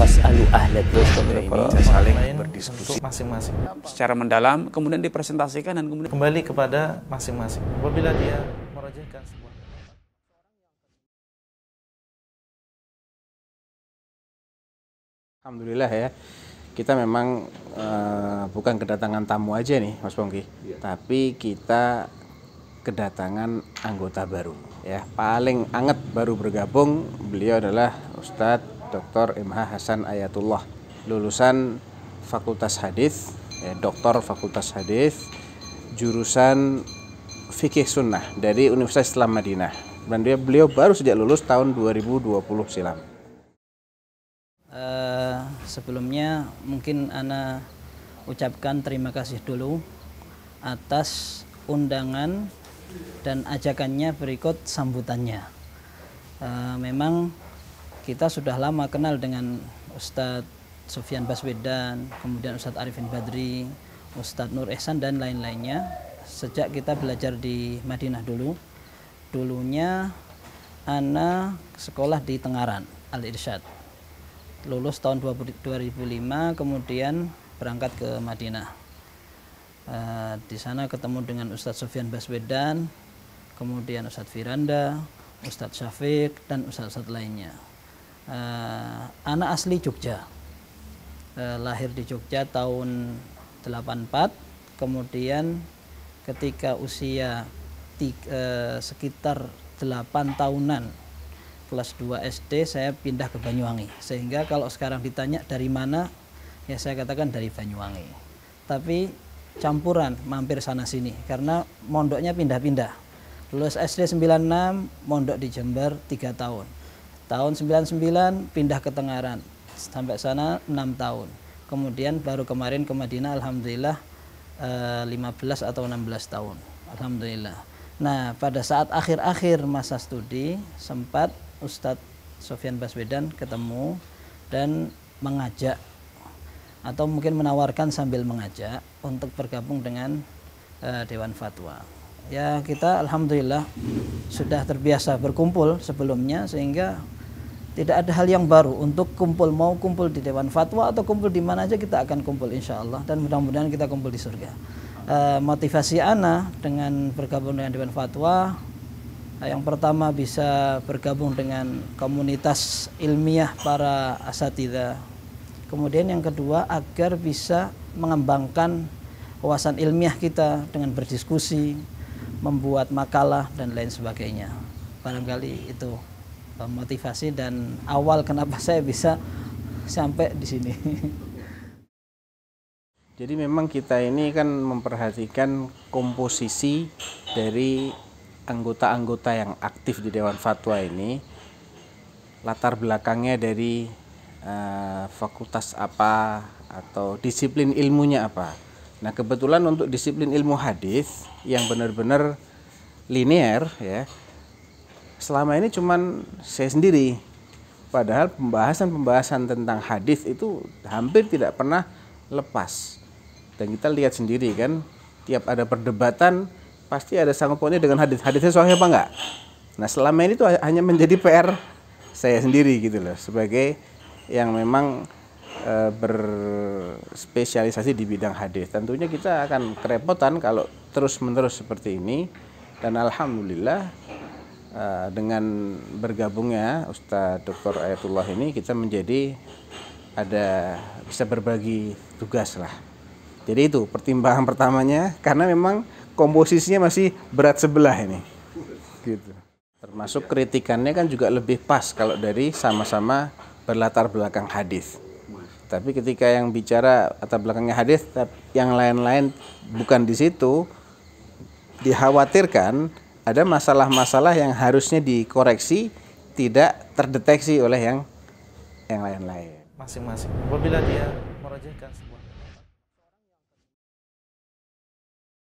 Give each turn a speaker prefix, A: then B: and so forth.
A: Fas'alu ahla ini saling berdiskusi masing-masing secara mendalam
B: kemudian dipresentasikan dan kemudian kembali kepada masing-masing apabila dia
A: merojihkan sebuah Alhamdulillah ya, kita memang uh, bukan kedatangan tamu aja nih, Mas Pongki, ya. tapi kita kedatangan anggota baru. Ya, paling anget baru bergabung beliau adalah Ustadz Dr. MH Hasan Ayatullah lulusan Fakultas Hadis ya, Doktor Fakultas Hadis jurusan Fikih Sunnah dari Universitas Islam Madinah dan dia beliau baru sejak lulus tahun 2020 silam.
B: Uh, sebelumnya mungkin Ana ucapkan terima kasih dulu atas undangan dan ajakannya berikut sambutannya. Uh, memang kita sudah lama kenal dengan Ustadz Sofian Baswedan, kemudian Ustadz Arifin Badri, Ustadz Nur Ehsan dan lain-lainnya sejak kita belajar di Madinah dulu. Dulunya anak sekolah di Tengaran, Al-Irsyad. Lulus tahun 2005, kemudian berangkat ke Madinah. Uh, di sana ketemu dengan Ustadz Sofian Baswedan, kemudian Ustadz Firanda, Ustadz Syafiq, dan Ustadz-Ustadz lainnya. Eh, anak asli Jogja eh, lahir di Jogja tahun 84 kemudian ketika usia tiga, eh, sekitar 8 tahunan kelas 2 SD saya pindah ke Banyuwangi sehingga kalau sekarang ditanya dari mana ya saya katakan dari Banyuwangi tapi campuran mampir sana sini karena mondoknya pindah-pindah lulus SD 96 mondok di Jember 3 tahun Tahun 99 pindah ke Tengaran. Sampai sana 6 tahun. Kemudian baru kemarin ke Madinah alhamdulillah 15 eh, atau 16 tahun. Alhamdulillah. Nah, pada saat akhir-akhir masa studi sempat Ustadz Sofian Baswedan ketemu dan mengajak atau mungkin menawarkan sambil mengajak untuk bergabung dengan eh, Dewan Fatwa. Ya kita alhamdulillah sudah terbiasa berkumpul sebelumnya sehingga tidak ada hal yang baru untuk kumpul mau kumpul di Dewan Fatwa atau kumpul di mana aja kita akan kumpul insya Allah dan mudah-mudahan kita kumpul di surga. E, motivasi Ana dengan bergabung dengan Dewan Fatwa eh, yang pertama bisa bergabung dengan komunitas ilmiah para asatidah. Kemudian yang kedua agar bisa mengembangkan wawasan ilmiah kita dengan berdiskusi, membuat makalah dan lain sebagainya. Barangkali itu motivasi dan awal kenapa saya bisa sampai di sini. Jadi memang kita ini kan
A: memperhatikan komposisi dari anggota-anggota yang aktif di Dewan Fatwa ini latar belakangnya dari uh, fakultas apa atau disiplin ilmunya apa. Nah, kebetulan untuk disiplin ilmu hadis yang benar-benar linear ya, selama ini cuman saya sendiri padahal pembahasan-pembahasan tentang hadis itu hampir tidak pernah lepas dan kita lihat sendiri kan tiap ada perdebatan pasti ada sanggupnya dengan hadis hadisnya soalnya apa enggak nah selama ini itu hanya menjadi PR saya sendiri gitu loh sebagai yang memang e, berspesialisasi di bidang hadis tentunya kita akan kerepotan kalau terus menerus seperti ini dan alhamdulillah Eh, dengan bergabungnya Ustadz Dr. Ayatullah ini kita menjadi ada bisa berbagi tugas lah. Jadi itu pertimbangan pertamanya karena memang komposisinya masih berat sebelah ini. Gitu. Termasuk kritikannya kan juga lebih pas kalau dari sama-sama berlatar belakang hadis. Tapi ketika yang bicara atau belakangnya hadis, yang lain-lain bukan di situ, dikhawatirkan ada masalah-masalah yang harusnya dikoreksi tidak terdeteksi oleh yang yang lain-lain masing-masing apabila dia merajakan sebuah